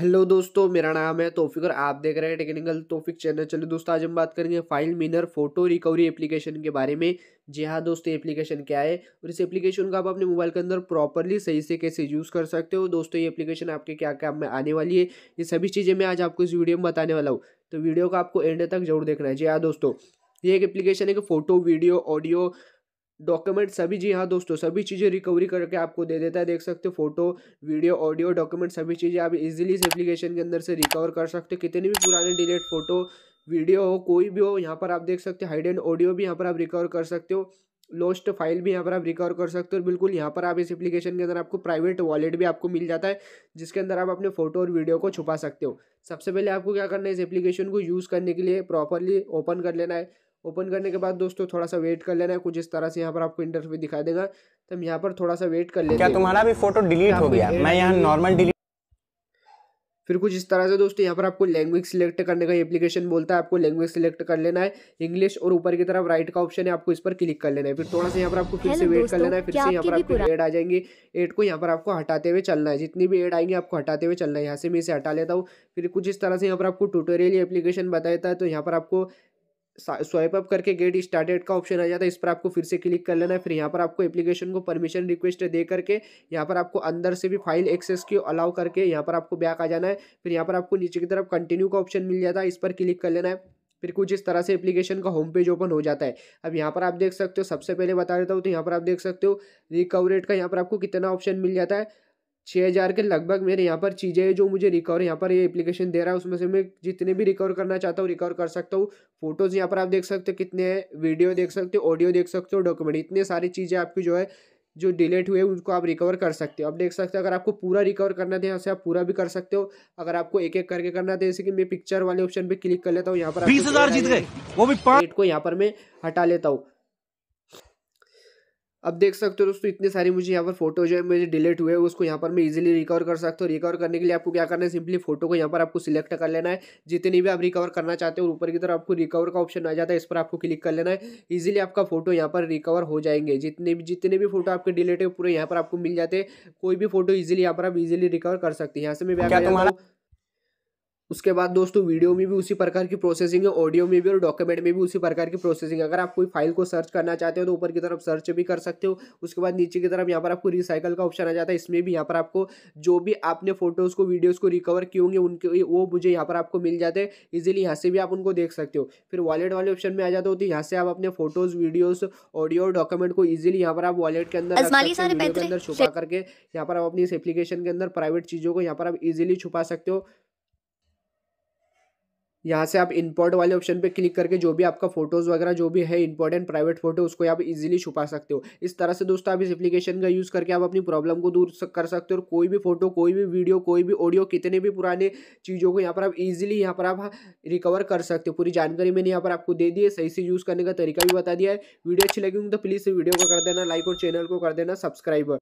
hello दोस्तों मेरा नाम है तोफिक और आप देख रहे हैं टेक्निकल तोफिक चैनल चलो दोस्तों आज हम बात करेंगे file miner photo recovery application के बारे में जी हाँ दोस्तों एप्लीकेशन क्या है और इस एप्लीकेशन को आप अपने मोबाइल के अंदर प्रॉपरली सही से कैसे यूज़ कर सकते हो दोस्तों ये एप्लीकेशन आपके क्या काम में आने वाली है ये सभी चीज़ें मैं आज आपको इस वीडियो में बताने वाला हूँ तो वीडियो को आपको एंड तक जरूर देखना है जी हाँ दोस्तों ये एक एप्लीकेशन है कि फ़ोटो वीडियो ऑडियो डॉक्यूमेंट सभी जी हाँ दोस्तों सभी चीज़ें रिकवरी करके आपको दे देता है देख सकते हो फोटो वीडियो ऑडियो डॉक्यूमेंट सभी चीज़ें आप इजीली इस एप्लीकेशन के अंदर से रिकवर कर सकते हो कितने भी पुराने डिलीट फोटो वीडियो हो कोई भी हो यहाँ पर आप देख सकते हो हाइड एंड ऑडियो भी यहाँ पर आप रिकवर कर सकते हो लॉस्ट फाइल भी यहाँ पर आप रिकवर कर सकते हो बिल्कुल यहाँ पर आप इस एप्लीकेशन के अंदर आपको प्राइवेट वॉलेट भी आपको मिल जाता है जिसके अंदर आप अपने फोटो और वीडियो को छुपा सकते हो सबसे पहले आपको क्या करना है इस एप्लीकेशन को यूज़ करने के लिए प्रॉपरली ओपन कर लेना है ओपन करने के बाद दोस्तों थोड़ा सा वेट कर लेना है कुछ इस तरह से यहाँ पर आपको इंटरव्यू दिखाई देगा तो हम यहाँ पर थोड़ा सा वेट कर लेते क्या तुम्हारा भी फोटो डिलीट हो गया मैं यहाँ नॉर्मल डिलीट फिर कुछ इस तरह से दोस्तों यहाँ पर आपको लैंग्वेज सिलेक्ट करने का एप्लीकेशन बोलता है आपको लैंग्वेज सिलेक्ट कर लेना है इंग्लिश और ऊपर की तरफ राइट का ऑप्शन है आपको इस पर क्लिक कर लेना है फिर थोड़ा सा यहाँ पर आपको फिर से वेट कर लेना है फिर से यहाँ पर आपको एड आ जाएंगे एड को यहाँ पर आपको हटाते हुए चलना है जितनी भी एड आएंगे आपको हटाते हुए चलना है यहाँ से मैं इसे हटा लेता हूँ फिर कुछ इस तरह से यहाँ पर आपको ट्यूटोरियल एप्लीकेशन बताया था तो यहाँ पर आपको स्वाइप अप करके गेट स्टार्टेड का ऑप्शन आ जाता है इस पर आपको फिर से क्लिक कर लेना है फिर यहाँ पर आपको एप्लीकेशन को परमिशन रिक्वेस्ट दे करके यहाँ पर आपको अंदर से भी फाइल एक्सेस की अलाउ करके यहाँ पर आपको बैक आ जाना है फिर यहाँ पर आपको नीचे की तरफ कंटिन्यू का ऑप्शन मिल जाता है इस पर क्लिक कर लेना है फिर कुछ इस तरह से एप्लीकेशन का होम पेज ओपन हो जाता है अब यहाँ पर आप देख सकते हो सबसे पहले बता देता हूँ तो यहाँ पर आप देख सकते हो रिकवरेट का यहाँ पर आपको कितना ऑप्शन मिल जाता है छः हज़ार के लगभग मेरे यहाँ पर चीज़ें जो मुझे रिकवर यहाँ पर ये एप्लीकेशन दे रहा है उसमें से मैं जितने भी रिकवर करना चाहता हूँ रिकवर कर सकता हूँ फोटोज़ यहाँ पर आप देख सकते हो कितने हैं वीडियो देख सकते हो ऑडियो देख सकते हो डॉक्यूमेंट इतने सारी चीज़ें आपकी जो है जो डिलीट हुए उनको आप रिकवर कर सकते हो आप देख सकते हो अगर आपको पूरा रिकवर करना था यहाँ से आप पूरा भी कर सकते हो अगर आपको एक एक करके करना था जैसे कि मैं पिक्चर वाले ऑप्शन पे क्लिक कर लेता हूँ यहाँ पर बीस हजार जीत गए वो भी को यहाँ पर मैं हटा लेता हूँ अब देख सकते हो दोस्तों इतने सारे मुझे यहाँ पर फोटो जो है मुझे डिलीट हुए उसको यहाँ पर मैं इजीली रिकवर कर सकता हूँ रिकवर करने के लिए आपको क्या करना है सिंपली फोटो को यहाँ पर आपको सिलेक्ट कर लेना है जितनी भी आप रिकवर करना चाहते हो ऊपर की तरफ आपको रिकवर का ऑप्शन आ जाता है इस पर आपको क्लिक कर लेना है ईजिली आपका फोटो यहाँ पर रिकवर हो जाएंगे जितने भी जितने भी फोटो आपके डिलीट है पूरे यहाँ पर आपको मिल जाते हैं कोई भी फोटो ईजिली यहाँ पर आप इजिली रिकवर कर सकते हैं यहाँ से मैं उसके बाद दोस्तों वीडियो में भी उसी प्रकार की प्रोसेसिंग है ऑडियो में भी और डॉक्यूमेंट में भी उसी प्रकार की प्रोसेसिंग है अगर आप कोई फाइल को सर्च करना चाहते हो तो ऊपर की तरफ सर्च भी कर सकते हो उसके बाद नीचे की तरफ यहाँ पर आपको रिसाइकल का ऑप्शन आ जाता है इसमें भी यहाँ पर आपको जो भी आपने फोटोज़ को वीडियोज़ को रिकवर किए होंगे उनके वो मुझे यहाँ पर आपको मिल जाते हैं ईजिली यहाँ से भी आप उनको देख सकते हो फिर वॉलेट वाले ऑप्शन में आ जाते हो तो यहाँ से आप अपने फोटोज़ वीडियोज़ ऑडियो और डॉक्यूमेंट को ईजिली यहाँ पर आप वॉलेट के अंदर अंदर छुपा करके यहाँ पर आप अपनी इस एप्लीकेशन के अंदर प्राइवेट चीज़ों को यहाँ पर आप ईजिली छुपा सकते हो यहाँ से आप इंपोर्ट वाले ऑप्शन पे क्लिक करके जो भी आपका फोटोज़ वगैरह जो भी है इंपॉर्टेंट प्राइवेट फोटो उसको आप इजीली छुपा सकते हो इस तरह से दोस्तों आप इस एप्लीकेशन का यूज़ करके आप अपनी प्रॉब्लम को दूर कर सकते हो और कोई भी फोटो कोई भी वीडियो कोई भी ऑडियो कितने भी पुराने चीज़ों को यहाँ पर आप ईजिली यहाँ पर आप रिकवर कर सकते हो पूरी जानकारी मैंने यहाँ पर आपको दे दी है सही से यूज़ करने का तरीका भी बता दिया है वीडियो अच्छी लगी तो प्लीज़ वीडियो को कर देना लाइक और चैनल को कर देना सब्सक्राइब